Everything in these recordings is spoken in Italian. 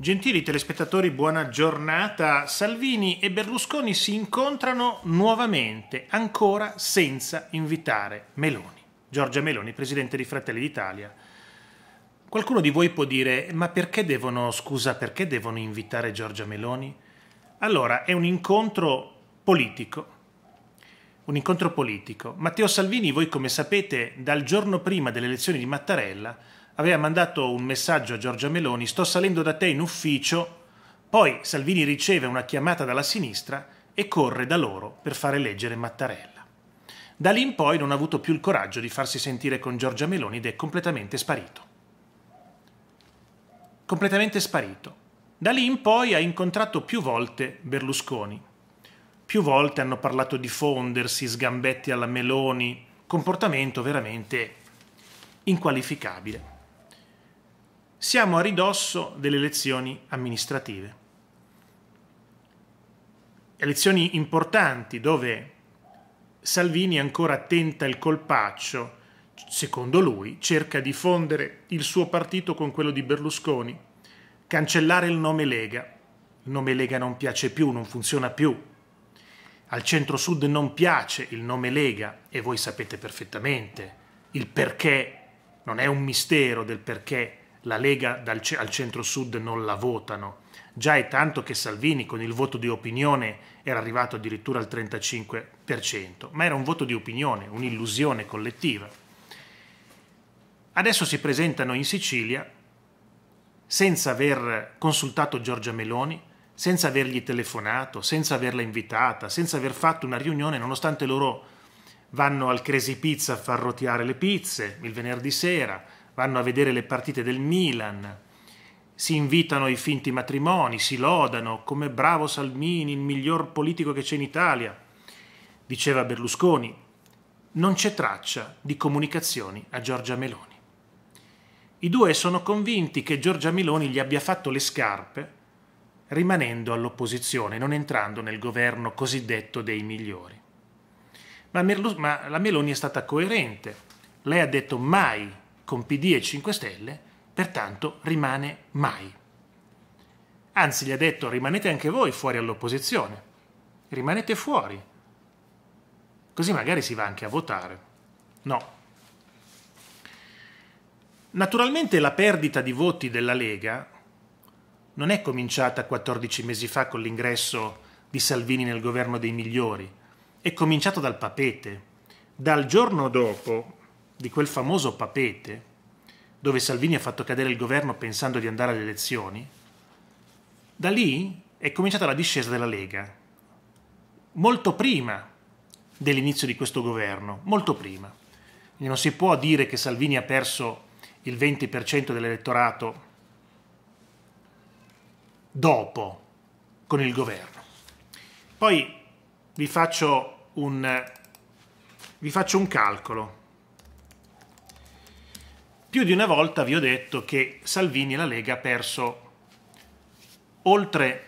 Gentili telespettatori, buona giornata. Salvini e Berlusconi si incontrano nuovamente, ancora senza invitare Meloni. Giorgia Meloni, presidente di Fratelli d'Italia. Qualcuno di voi può dire, ma perché devono, scusa, perché devono invitare Giorgia Meloni? Allora, è un incontro politico. Un incontro politico. Matteo Salvini, voi come sapete, dal giorno prima delle elezioni di Mattarella aveva mandato un messaggio a Giorgia Meloni, sto salendo da te in ufficio, poi Salvini riceve una chiamata dalla sinistra e corre da loro per fare leggere Mattarella. Da lì in poi non ha avuto più il coraggio di farsi sentire con Giorgia Meloni ed è completamente sparito. Completamente sparito. Da lì in poi ha incontrato più volte Berlusconi. Più volte hanno parlato di fondersi, sgambetti alla Meloni, comportamento veramente inqualificabile siamo a ridosso delle elezioni amministrative. Elezioni importanti dove Salvini ancora tenta il colpaccio, secondo lui, cerca di fondere il suo partito con quello di Berlusconi, cancellare il nome Lega. Il nome Lega non piace più, non funziona più. Al centro-sud non piace il nome Lega e voi sapete perfettamente il perché, non è un mistero del perché la Lega ce- al centro-sud non la votano. Già è tanto che Salvini con il voto di opinione era arrivato addirittura al 35%, ma era un voto di opinione, un'illusione collettiva. Adesso si presentano in Sicilia senza aver consultato Giorgia Meloni, senza avergli telefonato, senza averla invitata, senza aver fatto una riunione, nonostante loro vanno al Crazy Pizza a far rotiare le pizze il venerdì sera, vanno a vedere le partite del Milan, si invitano i finti matrimoni, si lodano come bravo Salmini, il miglior politico che c'è in Italia, diceva Berlusconi. Non c'è traccia di comunicazioni a Giorgia Meloni. I due sono convinti che Giorgia Meloni gli abbia fatto le scarpe rimanendo all'opposizione, non entrando nel governo cosiddetto dei migliori. Ma, Merlu- ma la Meloni è stata coerente. Lei ha detto mai con PD e 5 Stelle, pertanto rimane mai. Anzi, gli ha detto rimanete anche voi fuori all'opposizione, rimanete fuori. Così magari si va anche a votare. No. Naturalmente la perdita di voti della Lega non è cominciata 14 mesi fa con l'ingresso di Salvini nel governo dei migliori, è cominciata dal papete. Dal giorno dopo di quel famoso papete, dove Salvini ha fatto cadere il governo pensando di andare alle elezioni, da lì è cominciata la discesa della Lega, molto prima dell'inizio di questo governo, molto prima. Non si può dire che Salvini ha perso il 20% dell'elettorato dopo con il governo. Poi vi faccio un, vi faccio un calcolo. Più di una volta vi ho detto che Salvini e la Lega ha perso oltre,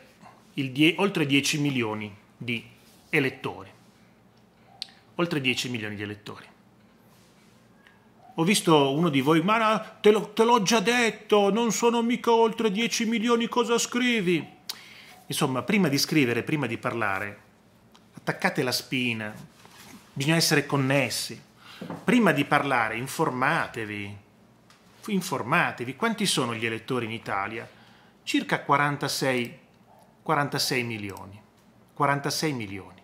die, oltre 10 milioni di elettori. Oltre 10 milioni di elettori. Ho visto uno di voi, ma te, lo, te l'ho già detto, non sono mica oltre 10 milioni, cosa scrivi? Insomma, prima di scrivere, prima di parlare, attaccate la spina, bisogna essere connessi. Prima di parlare, informatevi, informatevi, quanti sono gli elettori in Italia? Circa 46, 46 milioni. 46 milioni.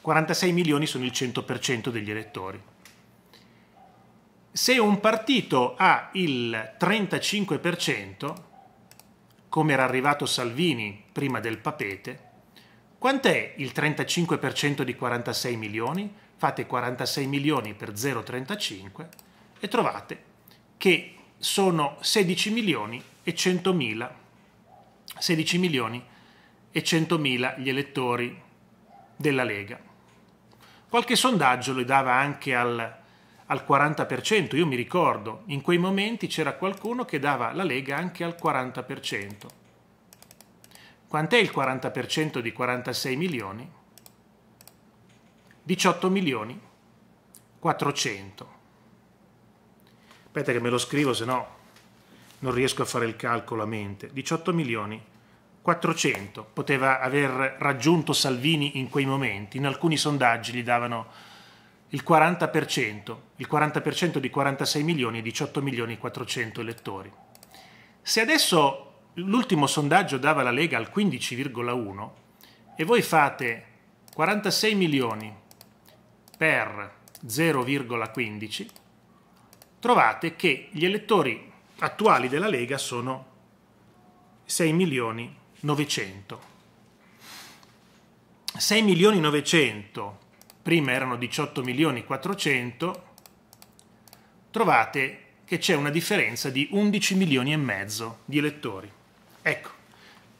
46 milioni sono il 100% degli elettori. Se un partito ha il 35%, come era arrivato Salvini prima del papete, quant'è il 35% di 46 milioni? Fate 46 milioni per 0,35 e trovate che sono 16 milioni e 100.000, 16 milioni e 100.000 gli elettori della Lega. Qualche sondaggio lo dava anche al, al 40%, io mi ricordo, in quei momenti c'era qualcuno che dava la Lega anche al 40%. Quant'è il 40% di 46 milioni? 18 milioni 400. Aspetta che me lo scrivo, se no non riesco a fare il calcolo a mente. 18 milioni 400 poteva aver raggiunto Salvini in quei momenti. In alcuni sondaggi gli davano il 40%, il 40% di 46 milioni e 18 milioni 400 elettori. Se adesso l'ultimo sondaggio dava la Lega al 15,1 e voi fate 46 milioni per 0,15 trovate che gli elettori attuali della Lega sono 6 milioni 900. 6 milioni 900, prima erano 18 milioni 400, trovate che c'è una differenza di 11 milioni e mezzo di elettori. Ecco,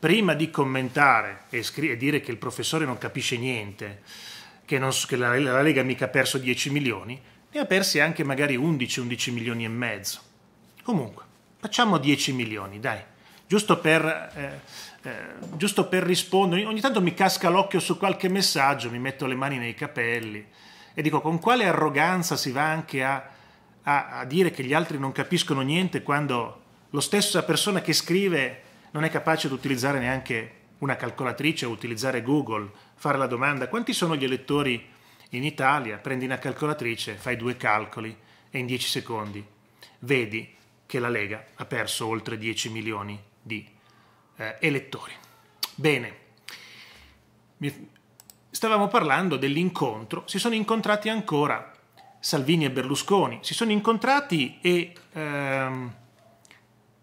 prima di commentare e, e dire che il professore non capisce niente, che, non, che la, la Lega mica perso 10 milioni, ne ha persi anche magari 11-11 milioni e mezzo. Comunque, facciamo 10 milioni, dai, giusto per, eh, eh, giusto per rispondere. Ogni tanto mi casca l'occhio su qualche messaggio, mi metto le mani nei capelli e dico con quale arroganza si va anche a, a, a dire che gli altri non capiscono niente quando la stessa persona che scrive non è capace di utilizzare neanche una calcolatrice o utilizzare Google, fare la domanda quanti sono gli elettori in Italia prendi una calcolatrice, fai due calcoli e in 10 secondi vedi che la Lega ha perso oltre 10 milioni di eh, elettori. Bene, Mi... stavamo parlando dell'incontro, si sono incontrati ancora Salvini e Berlusconi, si sono incontrati e ehm,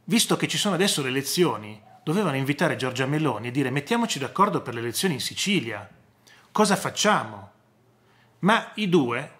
visto che ci sono adesso le elezioni, dovevano invitare Giorgia Meloni e dire mettiamoci d'accordo per le elezioni in Sicilia, cosa facciamo? ma i due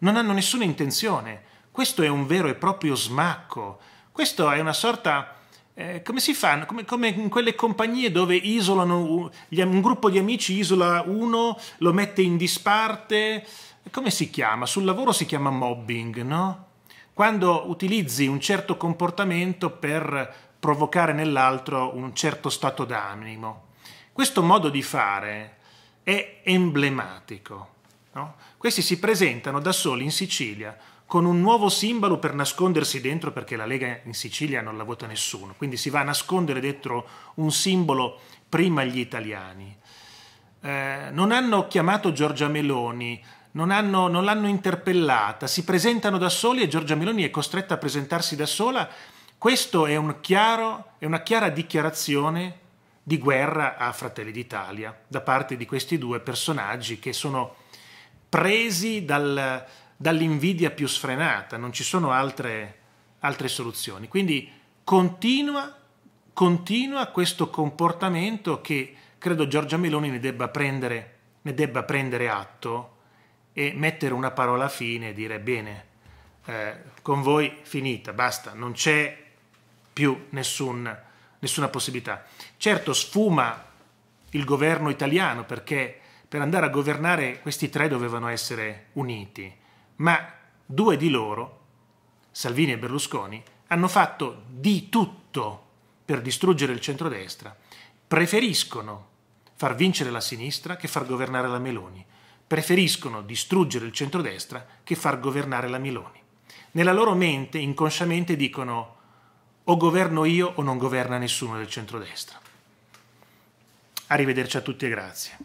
non hanno nessuna intenzione. Questo è un vero e proprio smacco. Questo è una sorta... Eh, come si fa? Come, come, in quelle compagnie dove isolano un gruppo di amici isola uno, lo mette in disparte. Come si chiama? Sul lavoro si chiama mobbing, no? Quando utilizzi un certo comportamento per provocare nell'altro un certo stato d'animo. Questo modo di fare è emblematico No? Questi si presentano da soli in Sicilia con un nuovo simbolo per nascondersi dentro perché la Lega in Sicilia non la vota nessuno, quindi si va a nascondere dentro un simbolo prima gli italiani. Eh, non hanno chiamato Giorgia Meloni, non, hanno, non l'hanno interpellata, si presentano da soli e Giorgia Meloni è costretta a presentarsi da sola. Questo è, un chiaro, è una chiara dichiarazione di guerra a Fratelli d'Italia da parte di questi due personaggi che sono presi dal, dall'invidia più sfrenata, non ci sono altre, altre soluzioni. Quindi continua, continua, questo comportamento che credo Giorgia Meloni ne debba prendere, ne debba prendere atto e mettere una parola a fine e dire bene, eh, con voi finita, basta, non c'è più nessun, nessuna possibilità. Certo sfuma il governo italiano perché per andare a governare questi tre dovevano essere uniti, ma due di loro, Salvini e Berlusconi, hanno fatto di tutto per distruggere il centrodestra, preferiscono far vincere la sinistra che far governare la Meloni, preferiscono distruggere il centrodestra che far governare la Meloni. Nella loro mente inconsciamente dicono o governo io o non governa nessuno del centrodestra. Arrivederci a tutti e grazie.